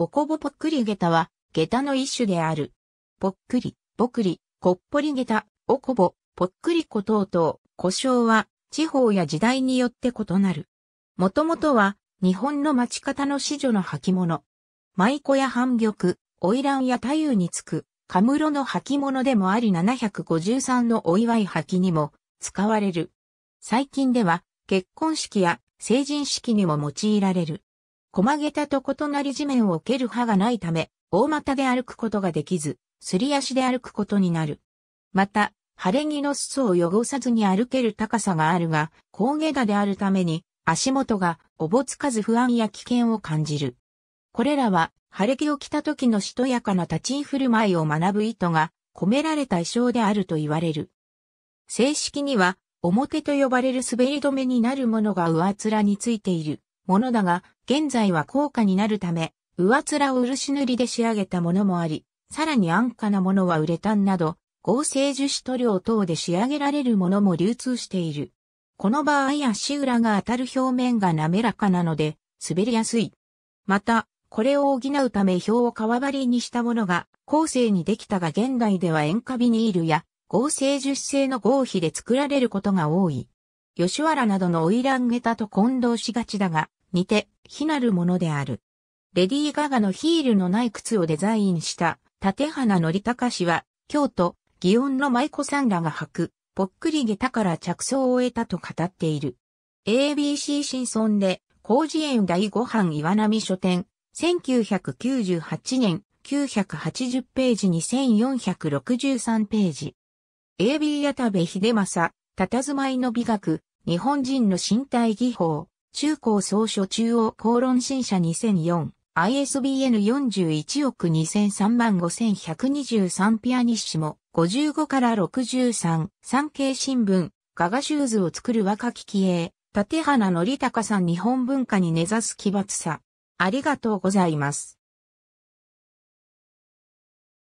ボコボぽっくり下駄は、下駄の一種である。ぽっくり、ぼくり、こっぽり下駄、おこぼ、ぽっくりこ等々、故障は、地方や時代によって異なる。もともとは、日本の町方の子女の履物。舞妓や半玉、花魁や太夫につく、カムロの履物でもあり753のお祝い履にも使われる。最近では結婚式や成人式にも用いられる。駒げたと異なり地面を蹴る歯がないため、大股で歩くことができず、すり足で歩くことになる。また、晴れ着の裾を汚さずに歩ける高さがあるが、高下駄であるために、足元がおぼつかず不安や危険を感じる。これらは、晴れ着を着た時のしとやかな立ち居振る舞いを学ぶ意図が込められた衣装であると言われる。正式には、表と呼ばれる滑り止めになるものが上面についている。ものだが、現在は高価になるため、上面を漆塗りで仕上げたものもあり、さらに安価なものはウレタンなど、合成樹脂塗料等で仕上げられるものも流通している。この場合足裏が当たる表面が滑らかなので、滑りやすい。また、これを補うため表を皮張りにしたものが後世にできたが現代では塩化ビニールや合成樹脂製の合皮で作られることが多い。吉原などの花魁下駄と混同しがちだが、にて、非なるものである。レディー・ガガのヒールのない靴をデザインした、立花た隆氏は、京都、祇園の舞妓さんらが履く、ぽっくり下駄から着想を得たと語っている。ABC 新村で、広辞苑第5版岩波書店、1998年、980ページ2463ページ。AB 矢田部秀政、佇まいの美学、日本人の身体技法。中高総書中央公論新社2004、ISBN 41億2003万5123ピアニッシモ、55から63、産経新聞、ガガシューズを作る若き気鋭、立花則かさん日本文化に根ざす奇抜さ。ありがとうございます。